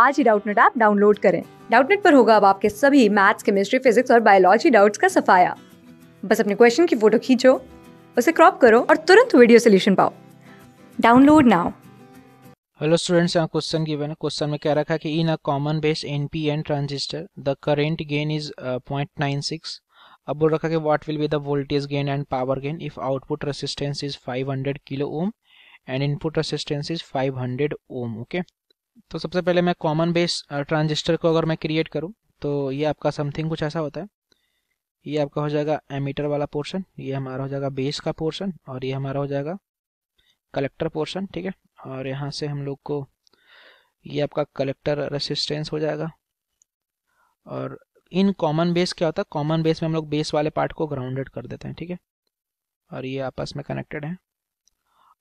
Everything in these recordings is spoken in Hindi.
आज ही डाउटनेट ऐप डाउनलोड करें डाउटनेट पर होगा अब आपके सभी मैथ्स केमिस्ट्री फिजिक्स और बायोलॉजी डाउट्स का सफाया बस अपने क्वेश्चन की फोटो खींचो उसे क्रॉप करो और तुरंत वीडियो सोल्यूशन पाओ डाउनलोड नाउ हेलो स्टूडेंट्स यहाँ क्वेश्चन गिवन है क्वेश्चन में क्या रखा कि in a common base N P N transistor the current gain is point nine six अब बोल रखा कि what will be the voltage gain and power gain if output resistance is five hundred kilo ohm and input resistance is five hundred ohm okay तो सबसे पहले मैं कॉमन बेस ट्रांजिस्टर को अगर मैं क्रिएट करूँ तो ये आपका समथिंग कुछ ऐसा होता है ये आपका हो जाएगा एमीटर वाला पोर्शन ये हमारा हो जाएगा बेस का पोर्शन और ये हमारा हो जाएगा कलेक्टर पोर्शन ठीक है और यहाँ से हम लोग को ये आपका कलेक्टर रेसिस्टेंस हो जाएगा और इन कॉमन बेस क्या होता है कॉमन बेस में हम लोग बेस वाले पार्ट को ग्राउंडेड कर देते हैं ठीक है और ये आपस में कनेक्टेड है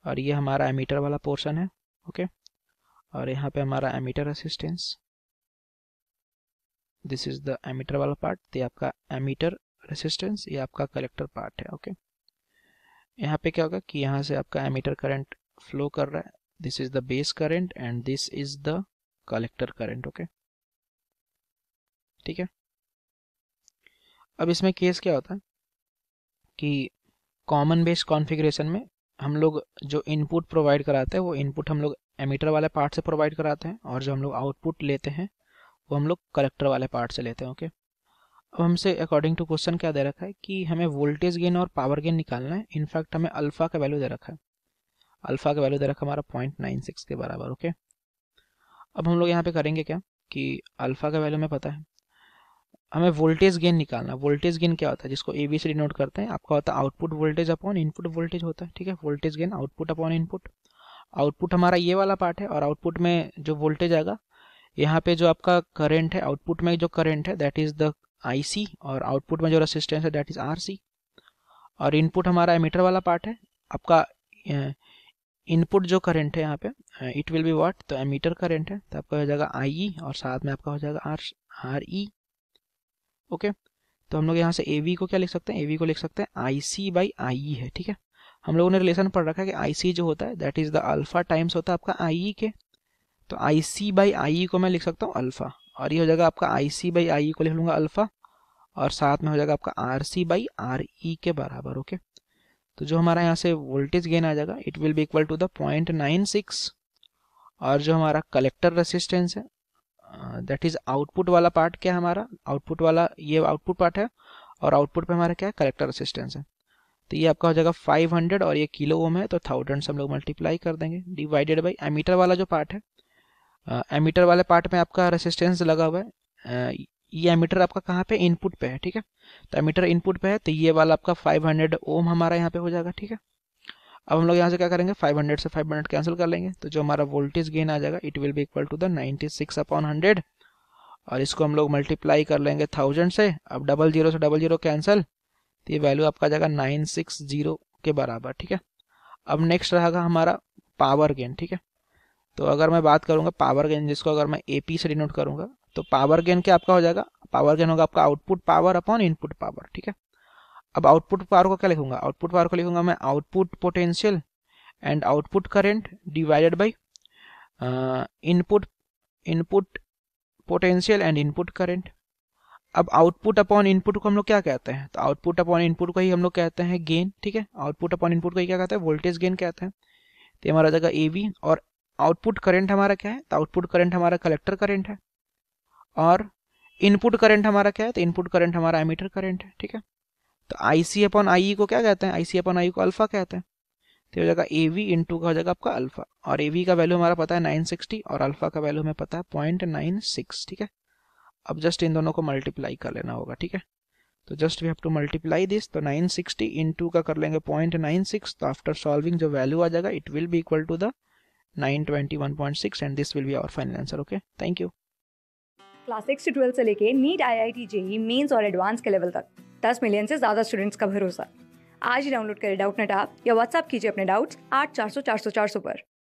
और ये हमारा एमीटर वाला पोर्शन है ओके और यहाँ पे हमारा emitter resistance this is the emitter वाला पार्ट तो आपका एमीटर रेसिस्टेंस ये आपका कलेक्टर पार्ट है ओके okay? यहाँ पे क्या होगा कि यहाँ से आपका एमीटर करंट फ्लो कर रहा है this is the base current and this is the collector current okay ठीक है अब इसमें केस क्या होता है कि कॉमन बेस कॉन्फ़िगरेशन में हम लोग जो इनपुट प्रोवाइड कराते हैं वो इनपुट हम लोग एमीटर वाले पार्ट से प्रोवाइड कराते हैं और जो हम लोग आउटपुट लेते हैं वो हम लोग कलेक्टर वाले पार्ट से लेते हैं ओके अब हमसे अकॉर्डिंग टू क्वेश्चन क्या दे रखा है कि हमें वोल्टेज गेन और पावर गेन निकालना है इनफैक्ट हमें अल्फ़ा का वैल्यू दे रखा है अल्फ़ा का वैल्यू दे रखा हमारा पॉइंट नाइन सिक्स के बराबर ओके अब हम लोग यहाँ पे करेंगे क्या कि अल्फ़ा का वैल्यू हमें पता है हमें वोल्टेज गेन निकालना वोल्टेज गेन क्या होता है जिसको ए बी से डिनोट करते हैं आपका होता है output voltage upon input voltage होता है ठीक है voltage gain output upon input output हमारा ये वाला पार्ट है और आउटपुट में जो वोल्टेज आएगा यहाँ पे जो आपका करंट है आउटपुट में जो करंट है दैट इज़ द आईसी और आउटपुट में जो रेसिस्टेंस है दैट इज़ आरसी और इनपुट हमारा एमीटर वाला पार्ट है आपका इनपुट जो करंट है यहाँ पे इट विल बी व्हाट तो एमीटर करंट है तो आपका हो जाएगा आई e और साथ में आपका हो जाएगा आर आर ई ओके तो हम लोग यहाँ से ए वी को क्या लिख सकते हैं ए वी को लिख सकते हैं आई सी बाई आई ई है ठीक है हम लोगों ने रिलेशन पढ़ रखा है कि आई सी जो होता है that is the alpha times होता है आपका आई ई e के तो आई सी बाई आई ई को मैं लिख सकता हूँ अल्फ़ा और ये हो जाएगा आपका आई सी बाई आई ई को लिख लूंगा अल्फ़ा और साथ में हो जाएगा आपका R C by R E के बराबर ओके तो जो हमारा यहाँ से वोल्टेज गेन आ जाएगा it will be equal to the point nine six और जो हमारा कलेक्टर रेसिस्टेंस है दैट इज़ आउटपुट वाला पार्ट क्या है हमारा आउटपुट वाला ये आउटपुट पार्ट है और आउटपुट पे हमारा क्या है कलेक्टर रेसिस्टेंस है तो ये आपका हो जाएगा 500 और ये किलो ओम है तो थाउजेंड से हम लोग मल्टीप्लाई कर देंगे डिवाइडेड बाई एमीटर वाला जो पार्ट है एमीटर वाले पार्ट में आपका रेसिस्टेंस लगा हुआ है ये एमीटर आपका कहाँ पे इनपुट पे है ठीक है तो एमीटर इनपुट पे है तो ये वाला आपका 500 ओम हमारा यहाँ पे हो जाएगा ठीक है अब हम लोग यहाँ से क्या करेंगे 500 से 500 कैंसिल कर लेंगे तो जो हमारा वोल्टेज गेन आ जाएगा it will be equal to the 96 six upon hundred और इसको हम लोग मल्टीप्लाई कर लेंगे थाउजेंड से अब डबल जीरो से डबल जीरो कैंसिल तो ये वैल्यू आपका जाएगा नाइन सिक्स जीरो के बराबर ठीक है अब नेक्स्ट रहेगा हमारा पावर गेन ठीक है तो अगर मैं बात करूँगा पावर गेन जिसको अगर मैं ए से डिनोट करूँगा तो पावर गेन क्या आपका हो जाएगा पावर गेन होगा आपका output power upon input power ठीक है अब आउटपुट पावर को क्या लिखूंगा आउटपुट पावर को लिखूंगा मैं output potential and output current divided by input input potential and input current अब आउटपुट अपॉन इनपुट को हम लोग क्या कहते हैं तो आउटपुट अपॉन इनपुट को ही हम लोग कहते हैं गेन ठीक है आउटपुट अपॉन इनपुट को ही क्या कहते हैं वोल्टेज गेन कहते हैं तो हमारा जगह ए और आउटपुट करंट हमारा क्या है तो आउटपुट करंट हमारा कलेक्टर करंट है और इनपुट करंट हमारा क्या है तो इनपुट करंट हमारा एमीटर करंट है ठीक है तो आई सी अपॉन आई को क्या कहते हैं आई सी अपॉन आई को अल्फा कहते हैं तो हो जाएगा ए वी इंटू का हो जाएगा आपका अल्फा और ए वी का वैल्यू हमारा पता है नाइन सिक्सटी और अल्फा का वैल्यू हमें पता है पॉइंट नाइन सिक्स ठीक है अब जस्ट इन दोनों को मल्टीप्लाई कर लेना होगा ठीक है तो just we have to multiply this तो 960 सिक्सटी इन टू का कर लेंगे पॉइंट नाइन सिक्स तो आफ्टर सॉल्विंग जो वैल्यू आ जाएगा it will be equal to the 921.6 and this will be our final answer okay thank you class six से ट्वेल्थ से लेके NEET I I T JEE mains और एडवांस के लेवल तक दस मिलियन से ज़्यादा स्टूडेंट्स का भरोसा आज ही डाउनलोड करें डाउट नेट आप या व्हाट्सअप कीजिए अपने डाउट्स आठ चार सौ चार सौ चार सौ पर